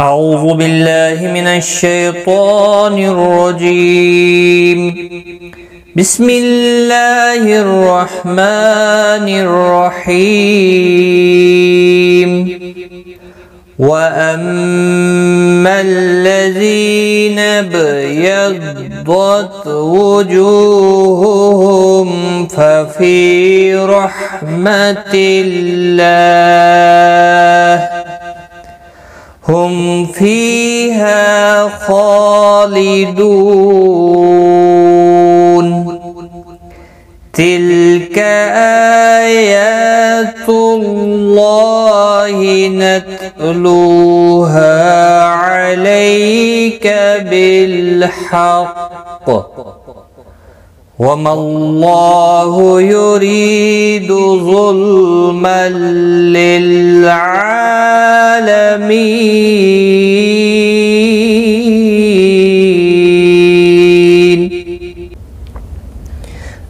أعوذ بالله من الشيطان الرجيم بسم الله الرحمن الرحيم وأما الذين ابيضت وجوههم ففي رحمة الله هم فيها خالدون تلك آيات الله نتلوها عليك بالحق وما الله يريد ظلما للعالمين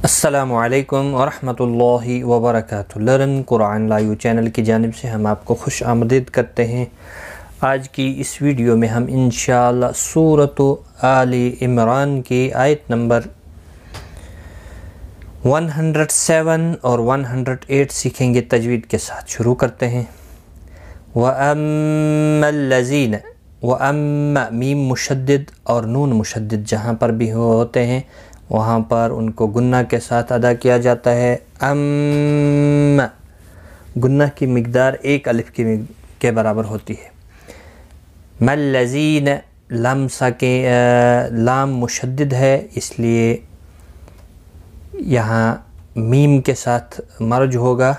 अस्सलाम वालेकुम वरहमतुल्लाहि वबरकातुहू लर्न कुरान लाइव चैनल की जानब से हम आपको खुश आमदीद करते हैं आज की इस वीडियो में हम इन सूरत आल इमरान की आयत नंबर 107 और 108 सीखेंगे तजवीद के साथ शुरू करते हैं वजीन व अम मीम मुशद और नून मुशद जहाँ पर भी होते हैं वहाँ पर उनको गुन्ना के साथ अदा किया जाता है अम गुन्ना की मकदार एक अलिफ की के बराबर होती है लज़ीन लम के लाम मुशद है इसलिए यहाँ मीम के साथ मर्ज होगा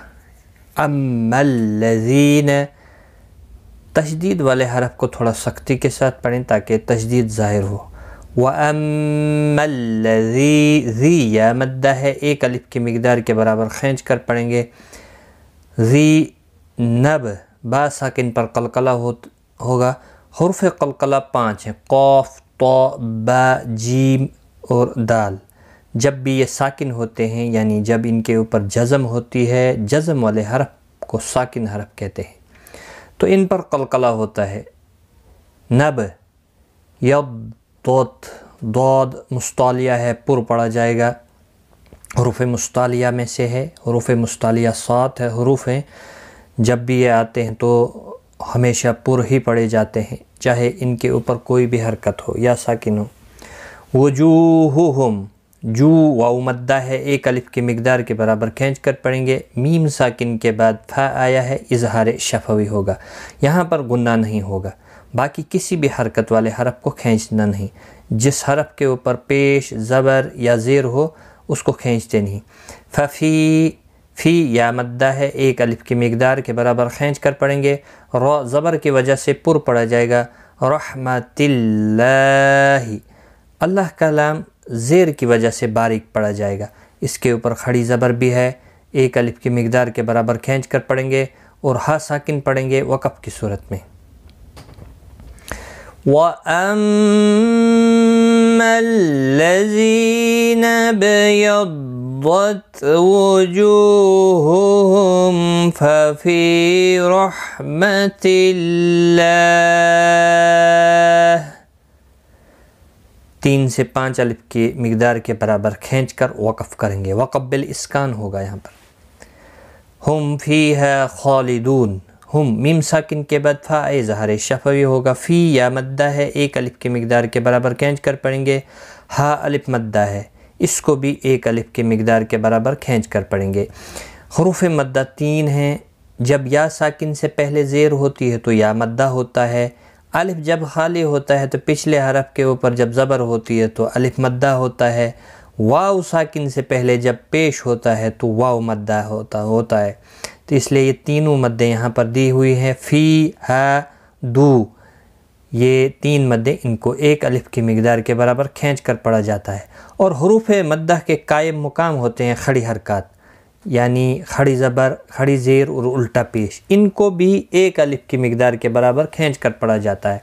अमल्लजीन तशदीद वाले हरफ को थोड़ा सख्ती के साथ पढ़ें ताकि तशदीद ज़ाहिर हो व अमल्लजी जी या मद्दा है एक अलिफ की मकदार के बराबर खींच कर पढ़ेंगे जी नब बान पर कलकला हो होगा हरफ कलकला पाँच हैं कौफ तो बा जीम और दाल जब भी ये साकिन होते हैं यानी जब इनके ऊपर जज़म होती है जज़म वाले हरफ को साकिन हरफ कहते हैं तो इन पर कलकला होता है नब यब दोत दौद मुस्तालिया है पुर पढ़ा जाएगा हरूफ मुस्तालिया में से है हरूफ मुस्तालिया सात है हरूफ हैं जब भी ये आते हैं तो हमेशा पुर ही पड़े जाते हैं चाहे इनके ऊपर कोई भी हरकत हो या साकिन हो वजूह जू वाऊ मद्दा है एक अलिफ के मकदार के बराबर खींच कर पढ़ेंगे मीम साकिन के बाद फा आया है इजहार शफवी होगा यहाँ पर गुना नहीं होगा बाकी किसी भी हरकत वाले हरफ को खींचना नहीं जिस हरफ के ऊपर पेश ज़बर या ज़ेर हो उसको खींचते नहीं फ़ी फ़ी या मद्दा है एक अलिफ की मकदार के बराबर खींच कर पढ़ेंगे रो ज़बर की वजह से पुर पड़ा जाएगा रहमत अल्लाह का ज़ेर की वजह से बारीक पड़ा जाएगा इसके ऊपर खड़ी ज़बर भी है एक अलिफ की मकदार के बराबर खींच कर पढ़ेंगे और हा साकिन पढ़ेंगे वक़ की सूरत में वजीन बयत फफ़ी रहमतिल्लाह से पाँच अलिफ के मकदार के बराबर खींच कर वक़ करेंगे वक़बिल इसकान होगा यहाँ पर हम फ़ी है खालिदून हम मीम साकिन के बाद फ़ाए जहर शफवी होगा फ़ी या मद्दा है एक अलिफ के मकदार के बराबर खींच कर पढ़ेंगे हा अलिफ मद्दा है इसको भी एक अलिफ के मकदार के बराबर खींच कर पढ़ेंगे हरूफ मद्दा तीन हैं जब या साकिन से पहले ज़ेर होती है तो या मद्दा होता है अलिफ जब खाली होता है तो पिछले हरफ के ऊपर जब ज़बर होती है तो अलिफ मद्दा होता है वाव साकिन से पहले जब पेश होता है तो वाव मद्दा होता होता है तो इसलिए ये तीनों मद्दे यहाँ पर दी हुई हैं फ़ी है दू ये तीन मद्दे इनको एक अलिफ की मकदार के बराबर खींच कर पढ़ा जाता है और हरूफ मद्दा के कायम मुकाम होते हैं खड़ी हरकत यानी खड़ी ज़बर खड़ी ज़ेर और उल्टा पेश इनको भी एक अलिफ की मकदार के बराबर खींच कर पढ़ा जाता है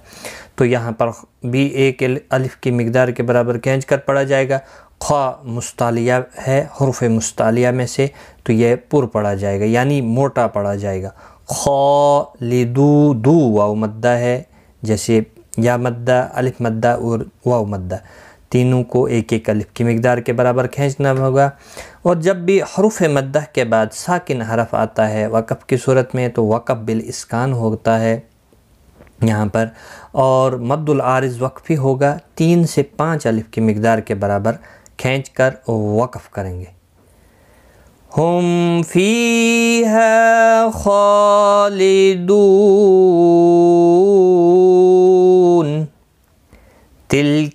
तो यहाँ पर भी एक अलिफ की मकदार के बराबर खींच कर पढ़ा जाएगा ख्वा मुस्तालिया है हरफ मुस्तालिया में से तो यह पुर पढ़ा जाएगा यानी मोटा पढ़ा जाएगा खौ लिदू दू वाव मद्दा है जैसे या मद्दा अलिफ मद्दा और वाव मद्दा तीनों को एक एक अलिफ की मकदार के बराबर खींचना होगा और जब भी हरूफ मद्दा के बाद साकिन हरफ आता है वक़ की सूरत में तो वक़ बिल इसकान होता है यहाँ पर और मद्दुल आरिज ही होगा तीन से पाँच अलिफ की मकदार के बराबर खींच कर वक़ करेंगे हम फी है खालिदून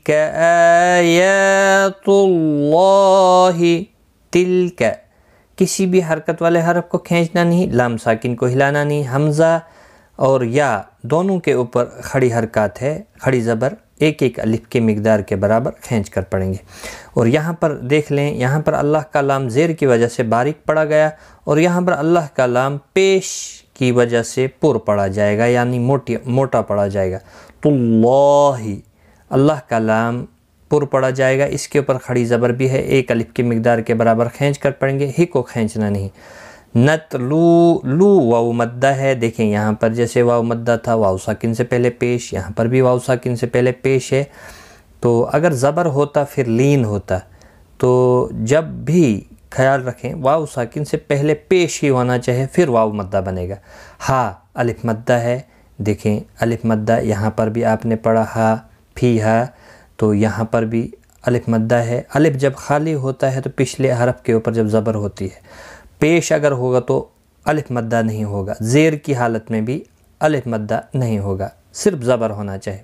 تلك آيات الله تلك किसी भी हरकत वाले हरफ को खींचना नहीं लाम साकिन को हिलाना नहीं हमज़ा और या दोनों के ऊपर खड़ी हरकत है खड़ी ज़बर एक एक अलिफ के मकदार के बराबर खींच कर पढ़ेंगे और यहाँ पर देख लें यहाँ पर अल्लाह का लाम ज़ेर की वजह से बारीक पढ़ा गया और यहाँ पर अल्लाह का लाम पेश की वजह से पुर पढ़ा जाएगा यानी मोटी मोटा पढ़ा जाएगा तो अल्लाह का लाम पुर पड़ा जाएगा इसके ऊपर खड़ी ज़बर भी है एक अलिफ की मकदार के बराबर खींच कर पड़ेंगे ही को खींचना नहीं नत लू लू वाउ मद्दा है देखें यहाँ पर जैसे वाउ मद्दा था वाउ साकिन से पहले पेश यहाँ पर भी वाउ साकिन से पहले पेश है तो अगर ज़बर होता फिर लीन होता तो जब भी ख्याल रखें वाउ साकिन से पहले पेश ही होना चाहिए फिर वाउ मद्दा बनेगा हा अलिफ मद्दा है देखें अलिफ मद्दा यहाँ पर भी आपने पढ़ा हा फी हा तो यहाँ पर भी अलिफ मद्दा है अलिफ जब खाली होता है तो पिछले हरफ के ऊपर जब ज़बर होती है पेश अगर होगा तो अलिफ मद्दा नहीं होगा ज़ेर की हालत में भी अलिफ मद्दा नहीं होगा सिर्फ ज़बर होना चाहिए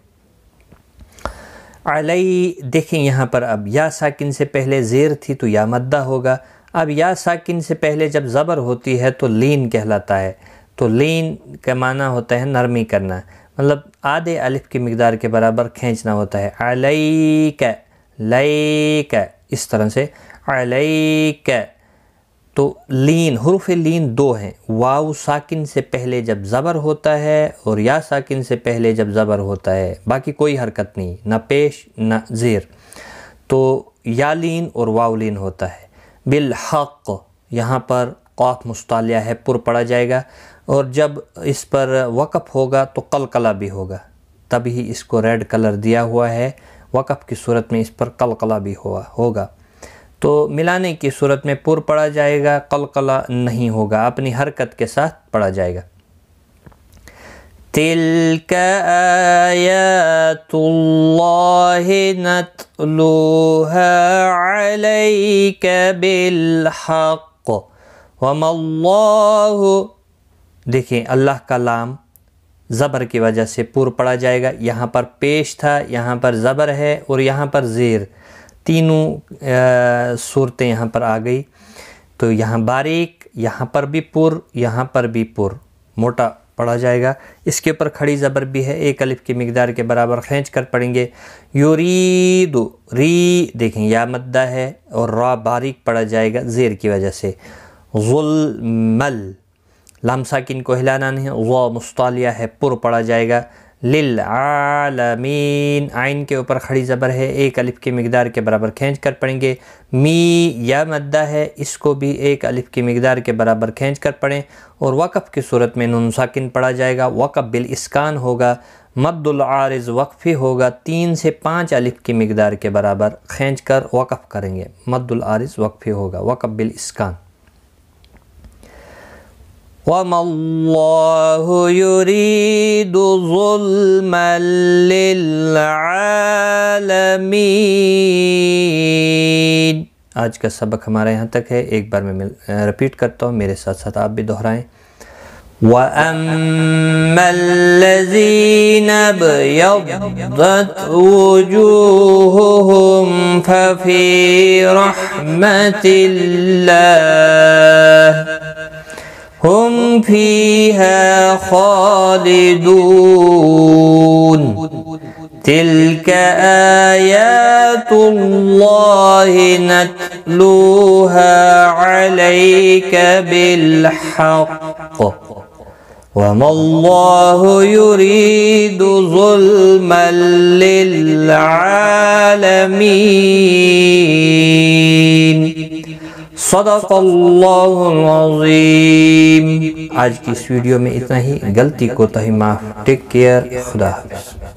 अलई देखें यहाँ पर अब या साकिन से पहले ज़ेर थी तो या मद्दा होगा अब या साकिन से पहले जब ज़बर होती है तो लीन कहलाता है तो लीन का माना होता है नरमी करना मतलब आधे अलिफ की मकदार के बराबर खींचना होता है अलैक लैक इस तरह से अलैक तो लीन हरूफ लीन दो हैं वाव साकिन से पहले जब ज़बर होता है और या साकिन से पहले जब ज़बर होता है बाकी कोई हरकत नहीं ना पेश ना ज़ेर तो या लीन और वाव लीन होता है बिलहक यहाँ पर कौफ मुस्तालिया है पुर पड़ा जाएगा और जब इस पर वक़फ़ होगा तो कलकला भी होगा तभी इसको रेड कलर दिया हुआ है वक़ की सूरत में इस पर कलकला भी हुआ होगा तो मिलाने की सूरत में पुर पढ़ा जाएगा कलकला नहीं होगा अपनी हरकत के साथ पढ़ा जाएगा تلك آيات الله نتلوها عليك بالحق وما الله देखें अल्लाह का लाम ज़बर की वजह से पुर पड़ा जाएगा यहाँ पर पेश था यहाँ पर ज़बर है और यहाँ पर ज़ेर तीनों सूरतें यहाँ पर आ गई तो यहाँ बारीक यहाँ पर भी पुर यहाँ पर भी पुर मोटा पढ़ा जाएगा इसके ऊपर खड़ी ज़बर भी है एक अलिफ की मकदार के बराबर खींच कर पढ़ेंगे यूरीदो री देखें या मद्दा है और रा बारीक पढ़ा जाएगा ज़ेर की वजह से मल लमसाकिन को हिलाना नहीं व मुस्तालिया है पुर पढ़ा जाएगा लिल आलमीन आइन के ऊपर खड़ी ज़बर है एक अलिफ की मकदार के बराबर खींच कर पढ़ेंगे मी या मद्दा है इसको भी एक अलिफ की मकदार के बराबर खींच कर पढ़ें और वक़फ़ की सूरत में नून साकिन पढ़ा जाएगा वक़फ़ बिल इसकान होगा मद्दुल वक़ी होगा तीन से पाँच अलिफ की मकदार के बराबर खींच कर वक़फ़ करेंगे मद्दुल वक़ी होगा वक़फ़ बिल इसकान وما الله يريد ظلما للعالمين آج کا سبق ہمارا یہاں تک ہے ایک بار میں مل... رپیٹ کرتا ہوں میرے ساتھ ساتھ آپ بھی دہرائیں وَأَمَّا الَّذِينَ بْيَضَّتْ وُجُوهُهُمْ فَفِي رَحْمَةِ اللَّهِ فيها خالدون تلك آيات الله نتلوها عليك بالحق وما الله يريد ظلما للعالمين सदाकल्लाजीम आज की इस वीडियो में इतना ही गलती को तही तो माफ़ टेक केयर खुदा हाफिज़